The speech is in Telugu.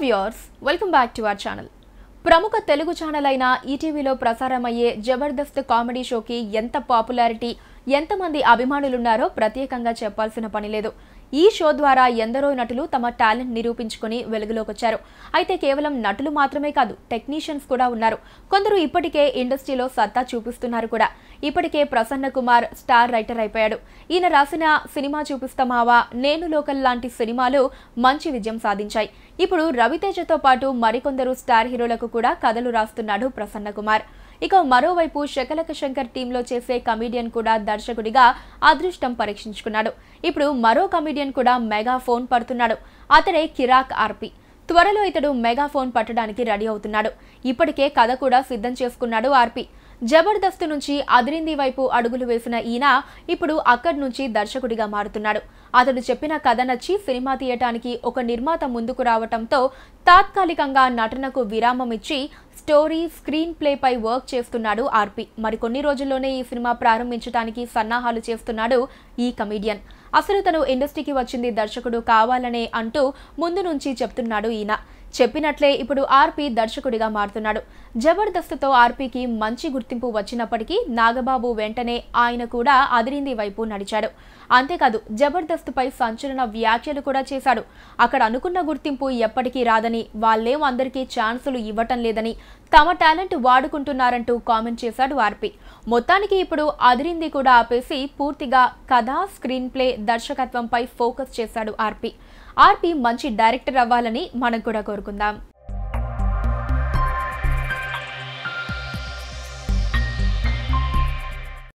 hello welcome back to our channel ప్రముఖ తెలుగు ఛానల్ అయిన ఈటీవీలో ప్రసారమయ్యే జబర్దస్త్ కామెడీ షోకి ఎంత పాపులారిటీ ఎంతమంది అభిమానులున్నారో ప్రత్యేకంగా చెప్పాల్సిన పని లేదు ఈ షో ద్వారా ఎందరో నటులు తమ టాలెంట్ నిరూపించుకుని వెలుగులోకొచ్చారు అయితే కేవలం నటులు మాత్రమే కాదు టెక్నీషియన్స్ కూడా ఉన్నారు కొందరు ఇప్పటికే ఇండస్ట్రీలో సత్తా చూపిస్తున్నారు కూడా ఇప్పటికే ప్రసన్న కుమార్ స్టార్ రైటర్ అయిపోయాడు ఈయన రాసిన సినిమా చూపిస్తామావా నేను లోకల్ లాంటి సినిమాలు మంచి విజయం సాధించాయి ఇప్పుడు రవితేజతో పాటు మరికొందరు స్టార్ హీరోలకు కూడా కథలు రాస్తున్నాడు ప్రసన్న కుమార్ ఇక మరోవైపు శకలక శంకర్ టీంలో చేసే కమీడియన్ కూడా దర్శకుడిగా అదృష్టం పరీక్షించుకున్నాడు ఇప్పుడు మరో కమీడియన్ కూడా మెగా ఫోన్ పడుతున్నాడు అతడే కిరాక్ ఆర్పి త్వరలో ఇతడు మెగా ఫోన్ పట్టడానికి రెడీ అవుతున్నాడు ఇప్పటికే కథ కూడా సిద్ధం చేసుకున్నాడు ఆర్పి జబర్దస్త్ నుంచి అదిరింది వైపు అడుగులు వేసిన ఈయన ఇప్పుడు అక్కడి నుంచి దర్శకుడిగా మారుతున్నాడు అతడు చెప్పిన కథ నచ్చి సినిమా తీయటానికి ఒక నిర్మాత ముందుకు రావటంతో తాత్కాలికంగా నటనకు విరామం ఇచ్చి స్టోరీ స్క్రీన్ ప్లేపై వర్క్ చేస్తున్నాడు ఆర్పి మరికొన్ని రోజుల్లోనే ఈ సినిమా ప్రారంభించడానికి సన్నాహాలు చేస్తున్నాడు ఈ కమీడియన్ అసలు తను ఇండస్ట్రీకి వచ్చింది దర్శకుడు కావాలనే అంటూ ముందు నుంచి చెప్తున్నాడు ఈయన చెప్పినట్లే ఇప్పుడు ఆర్పి దర్శకుడిగా మారుతున్నాడు జబర్దస్త్తో ఆర్పికి మంచి గుర్తింపు వచ్చినప్పటికీ నాగబాబు వెంటనే ఆయన కూడా అదిరింది వైపు నడిచాడు అంతేకాదు జబర్దస్త్పై సంచలన వ్యాఖ్యలు కూడా చేశాడు అక్కడ అనుకున్న గుర్తింపు ఎప్పటికీ రాదని వాళ్లేం అందరికీ ఛాన్సులు ఇవ్వటం లేదని తమ టాలెంట్ వాడుకుంటున్నారంటూ కామెంట్ చేశాడు ఆర్పి మొత్తానికి ఇప్పుడు అదిరింది కూడా ఆపేసి పూర్తిగా కథ స్క్రీన్ ప్లే దర్శకత్వంపై ఫోకస్ చేశాడు ఆర్పి ఆర్పి మంచి డైరెక్టర్ అవ్వాలని మనం కూడా కోరుకుందాం